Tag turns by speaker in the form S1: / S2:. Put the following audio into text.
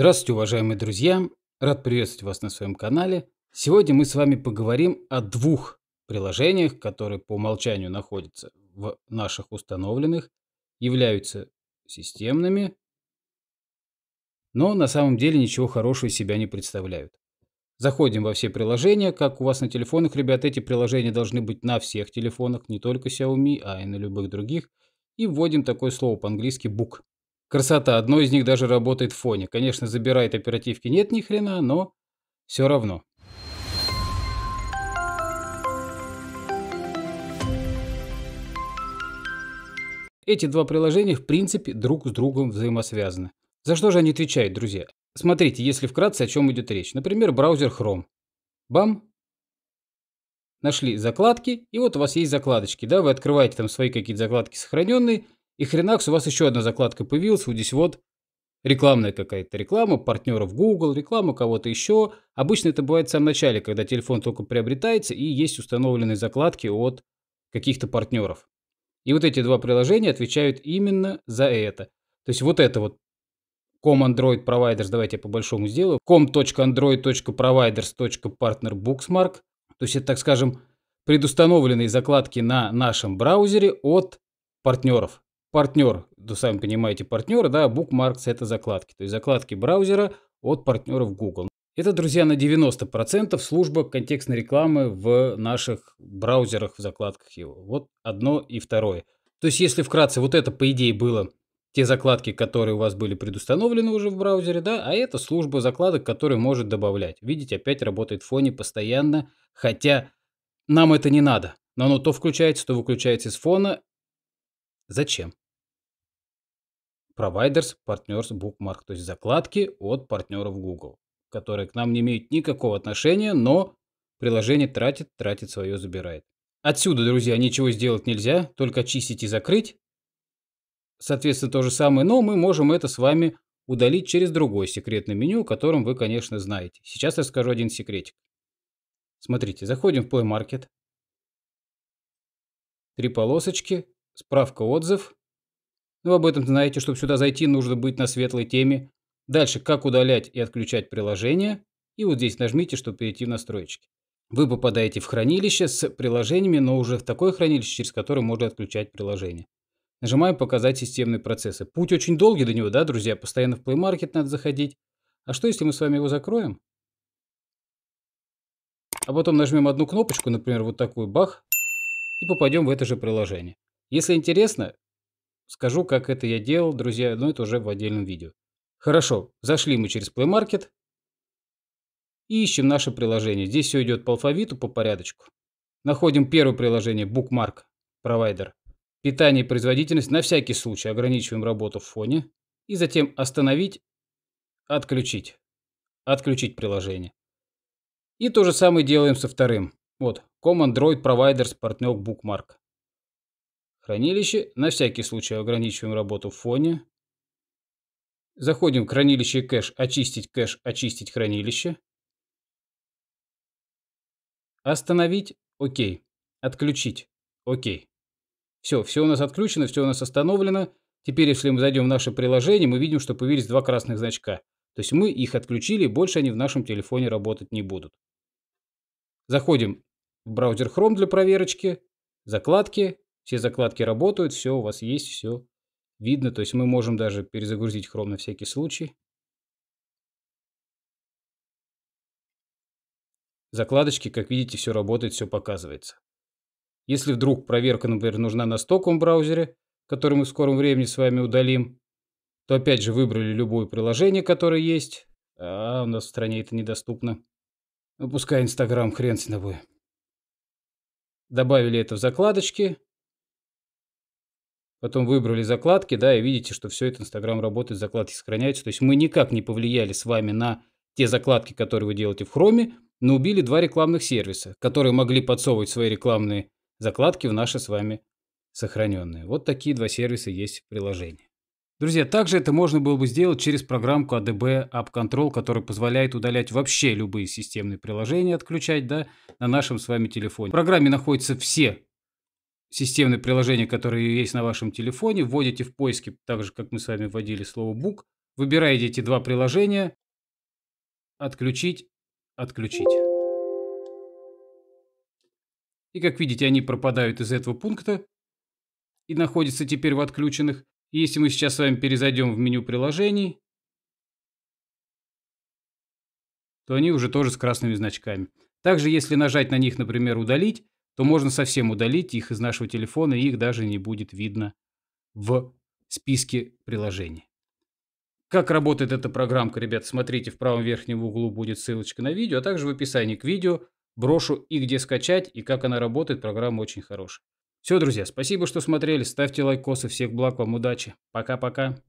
S1: Здравствуйте, уважаемые друзья! Рад приветствовать вас на своем канале. Сегодня мы с вами поговорим о двух приложениях, которые по умолчанию находятся в наших установленных, являются системными, но на самом деле ничего хорошего из себя не представляют. Заходим во все приложения, как у вас на телефонах, ребят, эти приложения должны быть на всех телефонах, не только Xiaomi, а и на любых других, и вводим такое слово по-английски «book». Красота. Одно из них даже работает в фоне. Конечно, забирает оперативки нет ни хрена, но все равно. Эти два приложения, в принципе, друг с другом взаимосвязаны. За что же они отвечают, друзья? Смотрите, если вкратце, о чем идет речь. Например, браузер Chrome. Бам! Нашли закладки, и вот у вас есть закладочки, да, вы открываете там свои какие-то закладки сохраненные, и хренакс, у вас еще одна закладка появилась, вот здесь вот рекламная какая-то реклама, партнеров Google, реклама кого-то еще. Обычно это бывает в самом начале, когда телефон только приобретается и есть установленные закладки от каких-то партнеров. И вот эти два приложения отвечают именно за это. То есть вот это вот Com Android Providers, давайте я по-большому сделаю, com.android.providers.partnerbooksmark, то есть это, так скажем, предустановленные закладки на нашем браузере от партнеров партнер, то сами понимаете, партнеры, да, bookmarks это закладки, то есть закладки браузера от партнеров Google. Это, друзья, на 90% служба контекстной рекламы в наших браузерах, в закладках его. Вот одно и второе. То есть, если вкратце, вот это, по идее, было те закладки, которые у вас были предустановлены уже в браузере, да, а это служба закладок, которую может добавлять. Видите, опять работает в фоне постоянно, хотя нам это не надо. Но оно то включается, то выключается из фона. Зачем? Providers, Partners, Bookmark, то есть закладки от партнеров Google, которые к нам не имеют никакого отношения, но приложение тратит, тратит свое, забирает. Отсюда, друзья, ничего сделать нельзя, только чистить и закрыть. Соответственно, то же самое, но мы можем это с вами удалить через другое секретное меню, о котором вы, конечно, знаете. Сейчас я расскажу один секретик. Смотрите, заходим в Play Market. Три полосочки, справка отзыв, вы об этом знаете, чтобы сюда зайти, нужно быть на светлой теме. Дальше, как удалять и отключать приложение. И вот здесь нажмите, чтобы перейти в настройки. Вы попадаете в хранилище с приложениями, но уже в такое хранилище, через которое можно отключать приложение. Нажимаем «Показать системные процессы». Путь очень долгий до него, да, друзья? Постоянно в Play Market надо заходить. А что, если мы с вами его закроем? А потом нажмем одну кнопочку, например, вот такую, бах, и попадем в это же приложение. Если интересно, Скажу, как это я делал, друзья, но это уже в отдельном видео. Хорошо, зашли мы через Play Market и ищем наше приложение. Здесь все идет по алфавиту, по порядочку. Находим первое приложение Bookmark Provider. Питание и производительность на всякий случай ограничиваем работу в фоне и затем остановить, отключить. Отключить приложение. И то же самое делаем со вторым. Вот, Com Android Providers Partner Bookmark. Хранилище на всякий случай ограничиваем работу в фоне. Заходим в хранилище кэш, очистить кэш, очистить хранилище. Остановить, окей. Отключить, окей. Все, все у нас отключено, все у нас остановлено. Теперь, если мы зайдем в наше приложение, мы видим, что появились два красных значка. То есть мы их отключили, больше они в нашем телефоне работать не будут. Заходим в браузер Chrome для проверочки, закладки, все закладки работают, все у вас есть, все видно. То есть мы можем даже перезагрузить Chrome на всякий случай. Закладочки, как видите, все работает, все показывается. Если вдруг проверка, например, нужна на стоковом браузере, который мы в скором времени с вами удалим, то опять же выбрали любое приложение, которое есть. А у нас в стране это недоступно. Ну, пускай Инстаграм хрен с тобой. Добавили это в закладочки. Потом выбрали закладки, да, и видите, что все это Инстаграм работает, закладки сохраняются. То есть мы никак не повлияли с вами на те закладки, которые вы делаете в Хроме, но убили два рекламных сервиса, которые могли подсовывать свои рекламные закладки в наши с вами сохраненные. Вот такие два сервиса есть в приложении. Друзья, также это можно было бы сделать через программку ADB App Control, которая позволяет удалять вообще любые системные приложения, отключать да, на нашем с вами телефоне. В программе находятся все системные приложения, которые есть на вашем телефоне, вводите в поиске, так же, как мы с вами вводили слово «бук», выбираете эти два приложения, отключить, отключить. И как видите, они пропадают из этого пункта и находятся теперь в отключенных. И если мы сейчас с вами перезайдем в меню приложений, то они уже тоже с красными значками. Также, если нажать на них, например, «Удалить», то можно совсем удалить их из нашего телефона, и их даже не будет видно в списке приложений. Как работает эта программка, ребят, смотрите, в правом верхнем углу будет ссылочка на видео, а также в описании к видео брошу и где скачать, и как она работает, программа очень хорошая. Все, друзья, спасибо, что смотрели, ставьте лайкосы, всех благ вам, удачи, пока-пока.